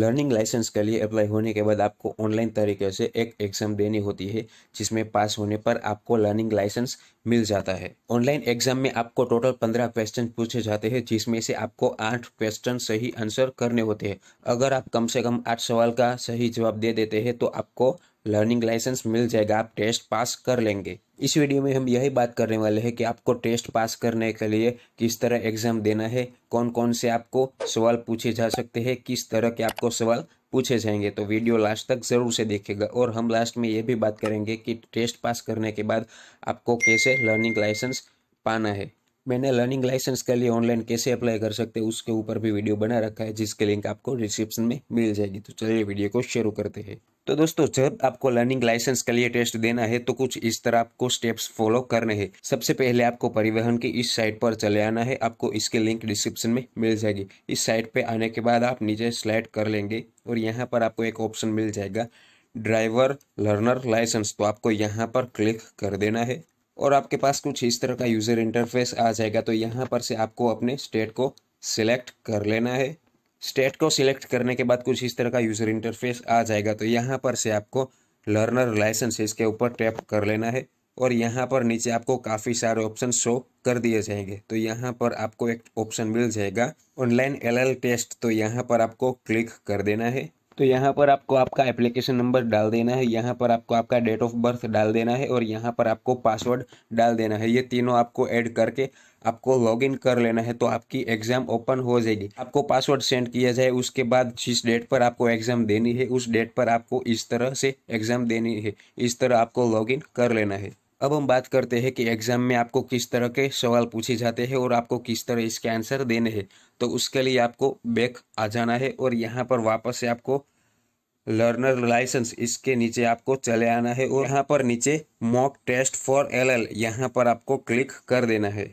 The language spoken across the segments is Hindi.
लर्निंग लाइसेंस के लिए अप्लाई होने के बाद आपको ऑनलाइन तरीके से एक एग्ज़ाम देनी होती है जिसमें पास होने पर आपको लर्निंग लाइसेंस मिल जाता है ऑनलाइन एग्जाम में आपको टोटल पंद्रह क्वेश्चन पूछे जाते हैं जिसमें से आपको आठ क्वेश्चन सही आंसर करने होते हैं अगर आप कम से कम आठ सवाल का सही जवाब दे देते हैं तो आपको लर्निंग लाइसेंस मिल जाएगा आप टेस्ट पास कर लेंगे इस वीडियो में हम यही बात करने वाले हैं कि आपको टेस्ट पास करने के लिए किस तरह एग्जाम देना है कौन कौन से आपको सवाल पूछे जा सकते हैं किस तरह के आपको सवाल पूछे जाएंगे तो वीडियो लास्ट तक ज़रूर से देखेगा और हम लास्ट में ये भी बात करेंगे कि टेस्ट पास करने के बाद आपको कैसे लर्निंग लाइसेंस पाना है मैंने लर्निंग लाइसेंस के लिए ऑनलाइन कैसे अप्लाई कर सकते हैं उसके ऊपर भी वीडियो बना रखा है जिसके लिंक आपको डिस्क्रिप्शन में मिल जाएगी तो चलिए वीडियो को शुरू करते हैं तो दोस्तों जब आपको लर्निंग लाइसेंस के लिए टेस्ट देना है तो कुछ इस तरह आपको स्टेप्स फॉलो करने हैं सबसे पहले आपको परिवहन की इस साइट पर चले आना है आपको इसके लिंक डिस्क्रिप्शन में मिल जाएगी इस साइट पे आने के बाद आप नीचे स्लाइड कर लेंगे और यहाँ पर आपको एक ऑप्शन मिल जाएगा ड्राइवर लर्नर लाइसेंस तो आपको यहाँ पर क्लिक कर देना है और आपके पास कुछ इस तरह का यूज़र इंटरफेस आ जाएगा तो यहाँ पर से आपको अपने स्टेट को सिलेक्ट कर लेना है स्टेट को सिलेक्ट करने के बाद कुछ इस तरह का यूज़र इंटरफेस आ जाएगा तो यहाँ पर से आपको लर्नर लाइसेंस इसके ऊपर टैप कर लेना है और यहाँ पर नीचे आपको काफ़ी सारे ऑप्शन शो कर दिए जाएंगे तो यहाँ पर आपको एक ऑप्शन मिल जाएगा ऑनलाइन एलएल टेस्ट तो यहाँ पर आपको क्लिक कर देना है तो यहाँ पर आपको आपका एप्लीकेशन नंबर डाल देना है यहाँ पर आपको आपका डेट ऑफ बर्थ डाल देना है और यहाँ पर आपको पासवर्ड डाल देना है ये तीनों आपको ऐड करके आपको लॉगिन कर लेना है तो आपकी एग्ज़ाम ओपन हो जाएगी आपको पासवर्ड सेंड किया जाए उसके बाद जिस डेट पर आपको एग्ज़ाम देनी है उस डेट पर आपको इस तरह से एग्ज़ाम देनी है इस तरह आपको इन कर लेना है अब हम बात करते हैं कि एग्ज़ाम में आपको किस तरह के सवाल पूछे जाते हैं और आपको किस तरह इसके आंसर देने हैं तो उसके लिए आपको बैक आ जाना है और यहाँ पर वापस से आपको लर्नर लाइसेंस इसके नीचे आपको चले आना है और यहाँ पर नीचे mock test for L L यहाँ पर आपको क्लिक कर देना है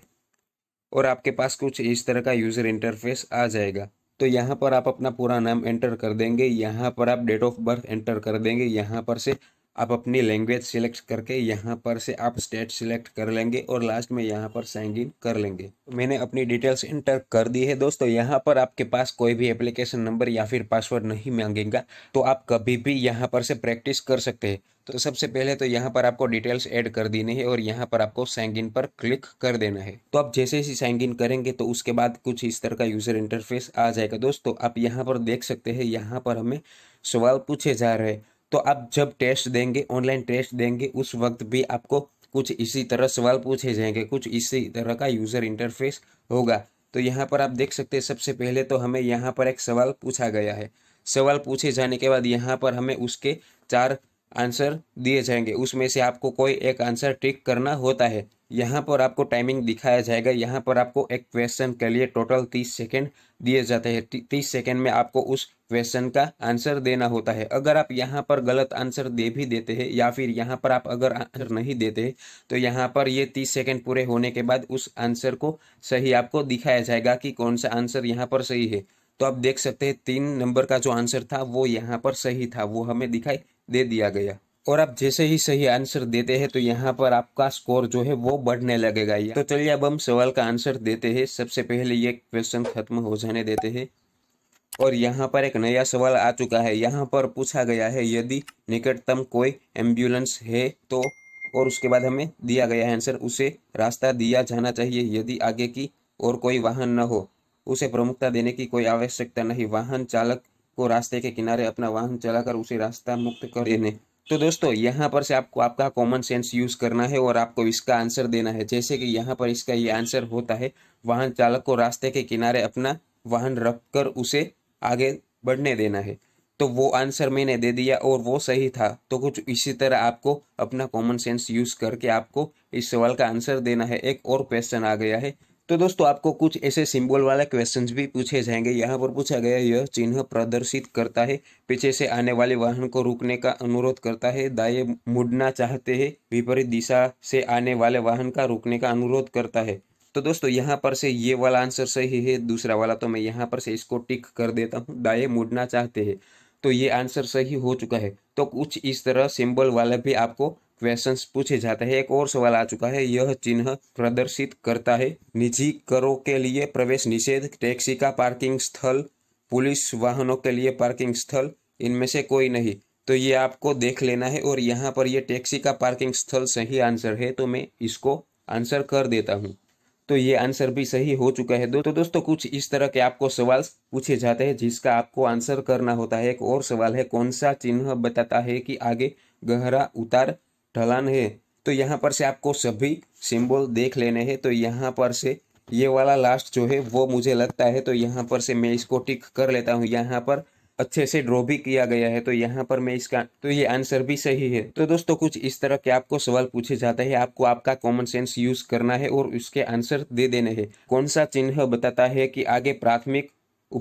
और आपके पास कुछ इस तरह का यूज़र इंटरफेस आ जाएगा तो यहाँ पर आप अपना पूरा नाम एंटर कर देंगे यहाँ पर आप डेट ऑफ बर्थ एंटर कर देंगे यहाँ पर से आप अपनी लैंग्वेज सिलेक्ट करके यहाँ पर से आप स्टेट सिलेक्ट कर लेंगे और लास्ट में यहाँ पर साइन इन कर लेंगे तो मैंने अपनी डिटेल्स इंटर कर दी है दोस्तों यहाँ पर आपके पास कोई भी एप्लीकेशन नंबर या फिर पासवर्ड नहीं मांगेगा तो आप कभी भी यहाँ पर से प्रैक्टिस कर सकते हैं तो सबसे पहले तो यहाँ पर आपको डिटेल्स ऐड कर देनी है और यहाँ पर आपको साइंग इन पर क्लिक कर देना है तो आप जैसे ही साइंग इन करेंगे तो उसके बाद कुछ इस तरह का यूजर इंटरफेस आ जाएगा दोस्तों आप यहाँ पर देख सकते हैं यहाँ पर हमें सवाल पूछे जा रहे हैं तो आप जब टेस्ट देंगे ऑनलाइन टेस्ट देंगे उस वक्त भी आपको कुछ इसी तरह सवाल पूछे जाएंगे कुछ इसी तरह का यूज़र इंटरफेस होगा तो यहाँ पर आप देख सकते हैं सबसे पहले तो हमें यहाँ पर एक सवाल पूछा गया है सवाल पूछे जाने के बाद यहाँ पर हमें उसके चार आंसर दिए जाएंगे उसमें से आपको कोई एक आंसर टिक करना होता है यहाँ पर आपको टाइमिंग दिखाया जाएगा यहाँ पर आपको एक क्वेश्चन के लिए टोटल तीस सेकेंड दिए जाते हैं तीस सेकेंड में आपको उस क्वेश्चन का आंसर देना होता है अगर आप यहाँ पर गलत आंसर दे भी देते हैं या फिर यहाँ पर आप अगर आंसर नहीं देते तो यहाँ पर ये तीस सेकेंड पूरे होने के बाद उस आंसर को सही आपको दिखाया जाएगा कि कौन सा आंसर यहाँ पर सही है तो आप देख सकते हैं तीन नंबर का जो आंसर था वो यहाँ पर सही था वो हमें दिखाई दे दिया गया और आप जैसे ही सही आंसर देते हैं तो यहाँ पर आपका स्कोर जो है वो बढ़ने लगेगा तो चलिए अब हम सवाल का आंसर देते हैं सबसे पहले ये क्वेश्चन खत्म हो जाने देते हैं और यहाँ पर एक नया सवाल आ चुका है यहाँ पर पूछा गया है यदि निकटतम कोई एम्बुलेंस है तो और उसके बाद हमें दिया गया है आंसर उसे रास्ता दिया जाना चाहिए यदि आगे की और कोई वाहन न हो उसे प्रमुखता देने की कोई आवश्यकता नहीं वाहन चालक को रास्ते के किनारे अपना वाहन चलाकर उसे रास्ता मुक्त कर देने तो दोस्तों यहाँ पर से आपको आपका कॉमन सेंस यूज़ करना है और आपको इसका आंसर देना है जैसे कि यहाँ पर इसका ये आंसर होता है वाहन चालक को रास्ते के किनारे अपना वाहन रख कर उसे आगे बढ़ने देना है तो वो आंसर मैंने दे दिया और वो सही था तो कुछ इसी तरह आपको अपना कॉमन सेंस यूज़ करके आपको इस सवाल का आंसर देना है एक और क्वेश्चन आ गया है तो दोस्तों आपको कुछ ऐसे सिंबल वाला क्वेश्चंस भी पूछे जाएंगे यहाँ पर पूछा गया यह चिन्ह प्रदर्शित करता है पीछे से आने वाले वाहन को रुकने का अनुरोध करता है दाए मुड़ना चाहते हैं विपरीत दिशा से आने वाले वाहन का रुकने का अनुरोध करता है तो दोस्तों यहाँ पर से ये वाला आंसर सही है दूसरा वाला तो मैं यहाँ पर से इसको टिक कर देता हूँ दाए मुड़ना चाहते हैं तो ये आंसर सही हो चुका है तो कुछ इस तरह सिंबल वाला भी आपको क्वेश्चन पूछे जाते हैं एक और सवाल आ चुका है यह चिन्ह प्रदर्शित करता है निजी करों के लिए प्रवेश निषेध टैक्सी का पार्किंग स्थल पुलिस वाहनों के लिए पार्किंग स्थल इनमें से कोई नहीं तो ये आपको देख लेना है और यहाँ पर यह टैक्सी का पार्किंग स्थल सही आंसर है तो मैं इसको आंसर कर देता हूँ तो ये आंसर भी सही हो चुका है दो तो दोस्तों कुछ इस तरह के आपको सवाल पूछे जाते हैं जिसका आपको आंसर करना होता है एक और सवाल है कौन सा चिन्ह बताता है कि आगे गहरा उतार ढलान है तो यहाँ पर से आपको सभी सिंबल देख लेने हैं तो यहाँ पर से ये वाला लास्ट जो है वो मुझे लगता है तो यहाँ पर से मैं इसको टिक कर लेता हूँ यहाँ पर अच्छे से ड्रॉ भी किया गया है तो यहाँ पर मैं इसका तो ये आंसर भी सही है तो दोस्तों कुछ इस तरह के आपको सवाल पूछे जाते हैं आपको आपका कॉमन सेंस यूज करना है और उसके आंसर दे देने हैं कौन सा चिन्ह बताता है कि आगे प्राथमिक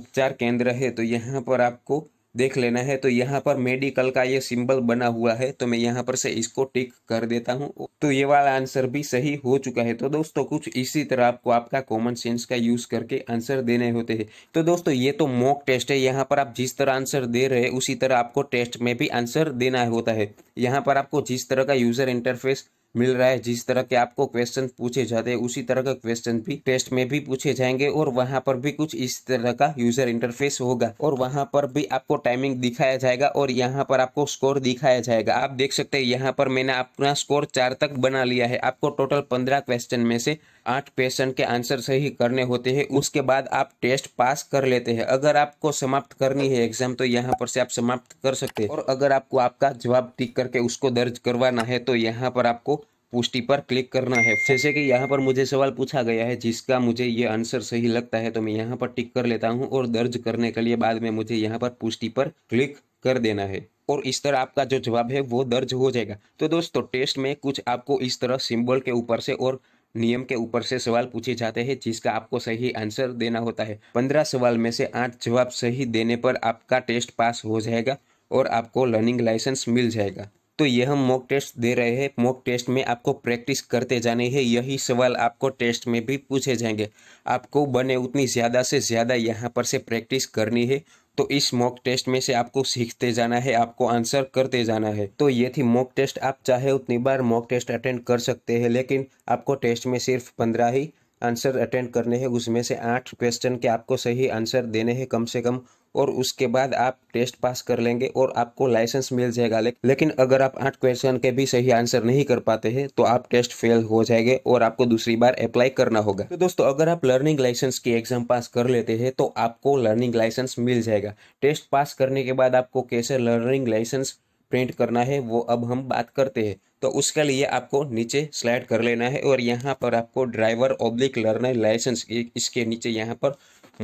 उपचार केंद्र है तो यहाँ पर आपको देख लेना है तो यहाँ पर मेडिकल का ये सिंबल बना हुआ है तो मैं यहाँ पर से इसको टिक कर देता हूँ तो ये वाला आंसर भी सही हो चुका है तो दोस्तों कुछ इसी तरह आपको आपका कॉमन सेंस का यूज करके आंसर देने होते हैं तो दोस्तों ये तो मॉक टेस्ट है यहाँ पर आप जिस तरह आंसर दे रहे हैं उसी तरह आपको टेस्ट में भी आंसर देना होता है यहाँ पर आपको जिस तरह का यूजर इंटरफेस मिल रहा है जिस तरह के आपको क्वेश्चन पूछे जाते हैं उसी तरह का क्वेश्चन भी टेस्ट में भी पूछे जाएंगे और वहां पर भी कुछ इस तरह का यूजर इंटरफेस होगा और वहां पर भी आपको टाइमिंग दिखाया जाएगा और यहाँ पर आपको स्कोर दिखाया जाएगा आप देख सकते हैं यहाँ पर मैंने अपना स्कोर चार तक बना लिया है आपको टोटल पंद्रह क्वेश्चन में से आठ क्वेश्चन के आंसर सही करने होते हैं उसके बाद आप टेस्ट पास कर लेते हैं अगर आपको समाप्त करनी है एग्जाम तो यहाँ पर से आप समाप्त कर सकते हैं और अगर आपको आपका जवाब टिक करके उसको दर्ज करवाना है तो यहाँ पर आपको पुष्टि पर क्लिक करना है जैसे कि यहाँ पर मुझे सवाल पूछा गया है जिसका मुझे ये आंसर सही लगता है तो मैं यहाँ पर टिक कर लेता हूँ और दर्ज करने के लिए बाद में मुझे यहाँ पर पुष्टि पर क्लिक कर देना है और इस तरह आपका जो जवाब है वो दर्ज हो जाएगा तो दोस्तों टेस्ट में कुछ आपको इस तरह सिंबल के ऊपर से और नियम के ऊपर से सवाल पूछे जाते हैं जिसका आपको सही आंसर देना होता है पंद्रह सवाल में से आठ जवाब सही देने पर आपका टेस्ट पास हो जाएगा और आपको लर्निंग लाइसेंस मिल जाएगा तो ये हम मॉक टेस्ट दे रहे हैं मॉक टेस्ट में आपको प्रैक्टिस करते जानी है यही सवाल आपको टेस्ट में भी पूछे जाएंगे आपको बने उतनी ज़्यादा से ज़्यादा यहाँ पर से प्रैक्टिस करनी है तो इस मॉक टेस्ट में से आपको सीखते जाना है आपको आंसर करते जाना है तो ये थी मॉक टेस्ट आप चाहे उतनी बार मॉक टेस्ट अटेंड कर सकते हैं लेकिन आपको टेस्ट में सिर्फ पंद्रह ही आंसर अटेंड करने हैं उसमें से आठ क्वेश्चन के आपको सही आंसर देने हैं कम से कम और उसके बाद आप टेस्ट पास कर लेंगे और आपको लाइसेंस मिल जाएगा लेकिन अगर आप आठ क्वेश्चन के भी सही आंसर नहीं कर पाते हैं तो आप टेस्ट फेल हो जाएंगे और आपको दूसरी बार अप्लाई करना होगा तो दोस्तों अगर आप लर्निंग लाइसेंस की एग्जाम पास कर लेते हैं तो आपको लर्निंग लाइसेंस मिल जाएगा टेस्ट पास करने के बाद आपको कैसे लर्निंग लाइसेंस प्रिंट करना है वो अब हम बात करते हैं तो उसके लिए आपको नीचे स्लाइड कर लेना है और यहाँ पर आपको ड्राइवर ऑब्लिक लर्नर लाइसेंस इसके नीचे यहाँ पर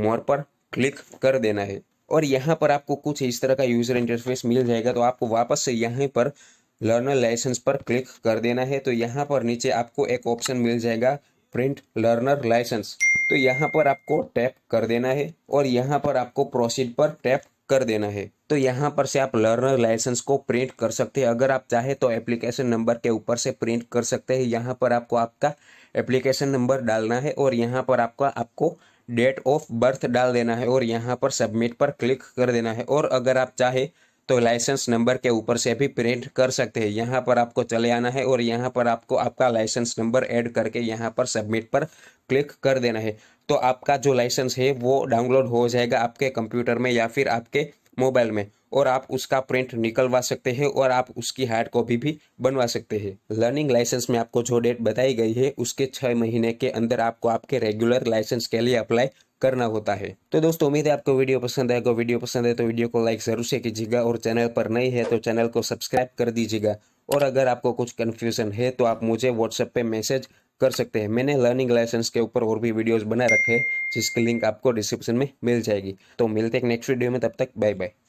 मोर पर क्लिक कर देना है और यहाँ पर आपको कुछ इस तरह का यूज़र इंटरफेस मिल जाएगा तो आपको वापस से यहीं पर लर्नर लाइसेंस पर क्लिक कर देना है तो यहाँ पर नीचे आपको एक ऑप्शन मिल जाएगा प्रिंट लर्नर लाइसेंस तो यहाँ पर आपको टैप कर देना है और यहाँ पर आपको प्रोसीड पर टैप कर देना है तो यहाँ पर से आप लर्नर लाइसेंस को प्रिंट कर सकते हैं अगर आप चाहे तो एप्लीकेशन नंबर के ऊपर से प्रिंट कर सकते हैं यहाँ पर आपको आपका एप्लीकेशन नंबर डालना है और यहाँ पर आपका आपको डेट ऑफ बर्थ डाल देना है और यहाँ पर सबमिट पर क्लिक कर देना है और अगर आप चाहे तो लाइसेंस नंबर के ऊपर से भी प्रिंट कर सकते हैं यहाँ पर आपको चले आना है और यहाँ पर आपको आपका लाइसेंस नंबर ऐड करके यहाँ पर सबमिट पर क्लिक कर देना है तो आपका जो लाइसेंस है वो डाउनलोड हो जाएगा आपके कंप्यूटर में या फिर आपके मोबाइल में और आप उसका प्रिंट निकलवा सकते हैं और आप उसकी हार्ड कॉपी भी बनवा सकते हैं लर्निंग लाइसेंस में आपको जो डेट बताई गई है उसके छः महीने के अंदर आपको आपके रेगुलर लाइसेंस के लिए अप्लाई करना होता है तो दोस्तों उम्मीद है आपको वीडियो पसंद आएगा वीडियो पसंद है तो वीडियो को लाइक जरूर से कीजिएगा और चैनल पर नहीं है तो चैनल को सब्सक्राइब कर दीजिएगा और अगर आपको कुछ कन्फ्यूजन है तो आप मुझे व्हाट्सएप पर मैसेज कर सकते हैं मैंने लर्निंग लाइसेंस के ऊपर और भी वीडियोज़ बना रखे हैं जिसकी लिंक आपको डिस्क्रिप्शन में मिल जाएगी तो मिलते हैं नेक्स्ट वीडियो में तब तक बाय बाय